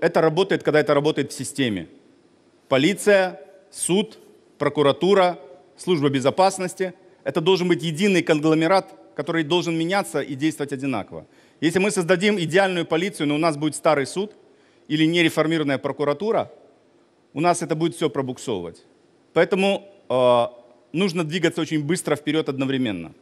это работает, когда это работает в системе. Полиция, суд, прокуратура, служба безопасности. Это должен быть единый конгломерат, который должен меняться и действовать одинаково. Если мы создадим идеальную полицию, но у нас будет старый суд или нереформированная прокуратура, у нас это будет все пробуксовывать. Поэтому э, нужно двигаться очень быстро вперед одновременно.